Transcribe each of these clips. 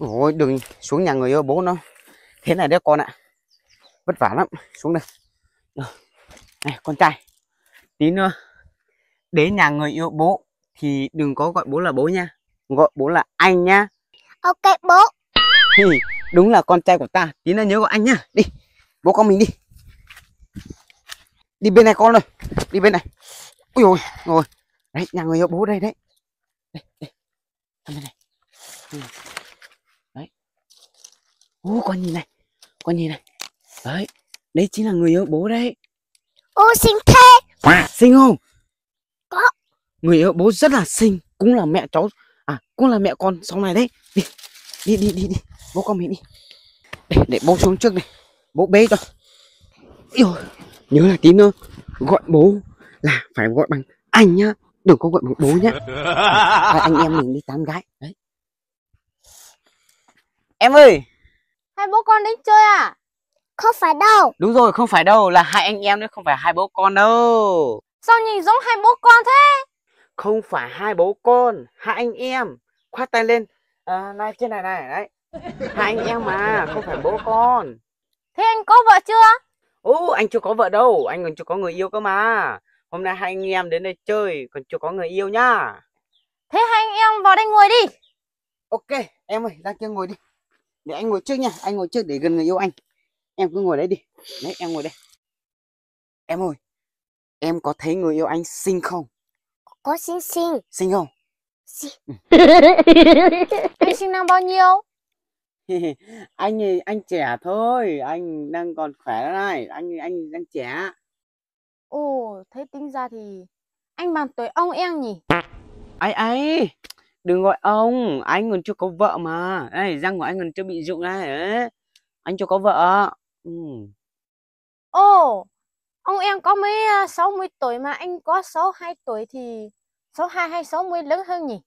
Ôi, đừng xuống nhà người ơi, bố nó thế này đấy con ạ à. vất vả lắm xuống đây ờ. này con trai tí nữa đến nhà người yêu bố thì đừng có gọi bố là bố nha gọi bố là anh nhá ok bố thì đúng là con trai của ta tí nữa nhớ gọi anh nhá đi bố con mình đi đi bên này con ơi đi bên này ui ôi rồi đấy nhà người yêu bố đây đấy đây đây bên này ô con nhìn này con nhìn này đấy đấy chính là người yêu bố đấy ô xinh thế xinh không có người yêu bố rất là xinh cũng là mẹ cháu à cũng là mẹ con sau này đấy đi đi đi đi, đi. bố con mình đi để, để bố xuống trước này bố bế cho Yêu, nhớ là tí nữa gọi bố là phải gọi bằng anh nhá đừng có gọi bằng bố nhá à, anh em mình đi tán gái đấy em ơi Hai bố con đến chơi à? Không phải đâu. Đúng rồi, không phải đâu, là hai anh em nữa không phải hai bố con đâu. Sao nhìn giống hai bố con thế? Không phải hai bố con, hai anh em. Khoát tay lên. À, này trên này này, đấy. Hai anh em mà, không phải bố con. Thế anh có vợ chưa? Ồ, anh chưa có vợ đâu, anh còn chưa có người yêu cơ mà. Hôm nay hai anh em đến đây chơi, còn chưa có người yêu nha. Thế hai anh em vào đây ngồi đi. Ok, em ơi, ra kia ngồi đi để anh ngồi trước nha anh ngồi trước để gần người yêu anh em cứ ngồi đấy đi đấy em ngồi đây em ơi em có thấy người yêu anh xinh không có xinh xinh xinh không ừ. xinh anh sinh năm bao nhiêu anh anh trẻ thôi anh đang còn khỏe này anh anh đang trẻ ồ thế tính ra thì anh bằng tuổi ông em nhỉ ai ai đừng gọi ông anh còn chưa có vợ mà đây răng của anh còn chưa bị rụng đây đấy. anh chưa có vợ ừ. ồ ông em có mấy 60 à, tuổi mà anh có 62 tuổi thì 62 hay 60 lớn hơn nhỉ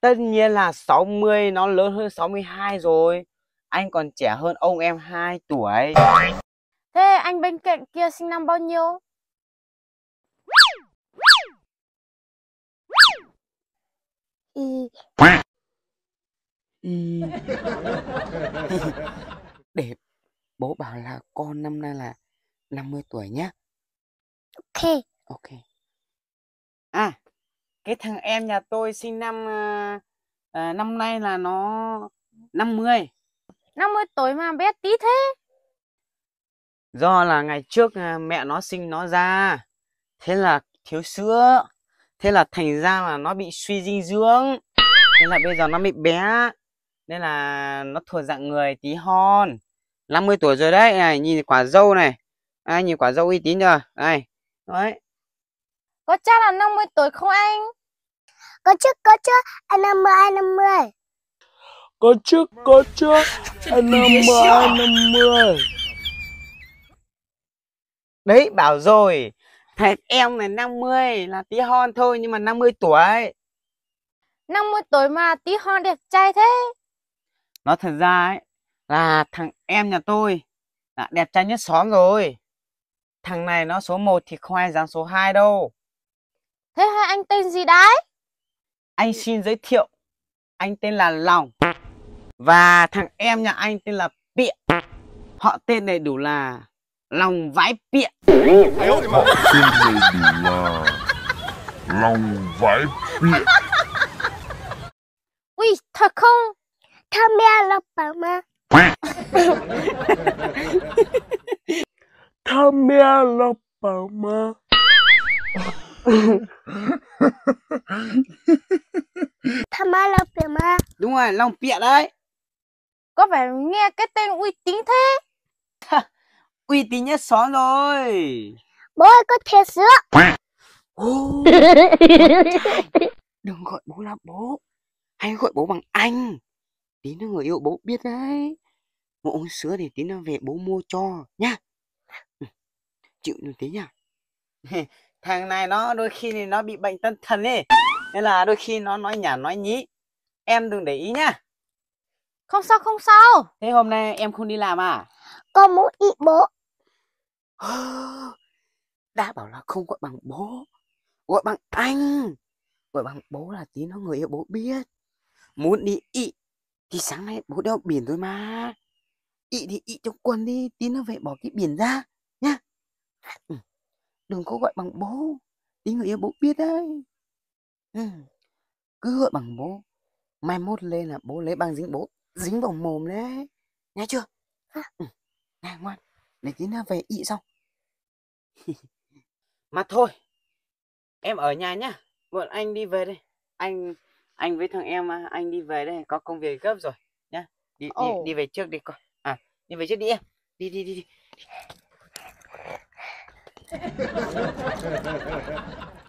tất nhiên là 60 nó lớn hơn 62 rồi anh còn trẻ hơn ông em 2 tuổi thế anh bên cạnh kia sinh năm bao nhiêu Ừ. ừ. Để bố bảo là con năm nay là 50 tuổi nhá. Ok. Ok. À, cái thằng em nhà tôi sinh năm uh, năm nay là nó 50. 50 tuổi mà bé tí thế. Do là ngày trước à, mẹ nó sinh nó ra. Thế là thiếu sữa thế là thành ra là nó bị suy dinh dưỡng nên là bây giờ nó bị bé nên là nó thuộc dạng người tí hon 50 tuổi rồi đấy này nhìn quả dâu này ai nhìn quả dâu uy tín chưa ai đấy có chắc là 50 tuổi không anh có chứ có chứ anh 50 anh 50 có chứ có chứ anh 50 anh 50 đấy bảo rồi Thật em là 50 là tí hon thôi nhưng mà 50 tuổi 50 tuổi mà tí hon đẹp trai thế nó thật ra ấy là thằng em nhà tôi là đẹp trai nhất xóm rồi Thằng này nó số 1 thì không ai dám số 2 đâu Thế hai anh tên gì đấy? Anh xin giới thiệu Anh tên là Lòng Và thằng em nhà anh tên là Bịa Họ tên đầy đủ là lòng vái pịa chương trình là lòng vái pịa Ui, thật không? Tham gia à, là bảo ma? Tham gia à, là bảo ma? Tham gia à, là bảo ma? Đúng rồi, lòng pịa đấy Có phải nghe cái tên uy tín thế? uy tín nhất xóm rồi bố ơi có thịt sữa đừng gọi bố là bố hay gọi bố bằng anh tí nó người yêu bố biết đấy một ông sữa thì tí nó về bố mua cho nhá chịu được tí nhá thằng này nó đôi khi thì nó bị bệnh tâm thần ấy nên là đôi khi nó nói nhảm nói nhí em đừng để ý nhá không sao không sao thế hôm nay em không đi làm à con muốn đi bố đã bảo là không gọi bằng bố gọi bằng anh gọi bằng bố là tí nó người yêu bố biết muốn đi ị thì sáng nay bố đeo biển thôi mà ị thì ị trong quần đi tí nó về bỏ cái biển ra nhá ừ, đừng có gọi bằng bố tí người yêu bố biết đấy ừ, cứ gọi bằng bố mai mốt lên là bố lấy băng dính bố dính vào mồm đấy nghe chưa dạ. ừ. nè ngoan để tí nó về ị xong mà thôi em ở nhà nhá bọn anh đi về đây anh anh với thằng em à, anh đi về đây có công việc gấp rồi nhá đi đi, oh. đi về trước đi con à đi về trước đi em đi đi đi, đi.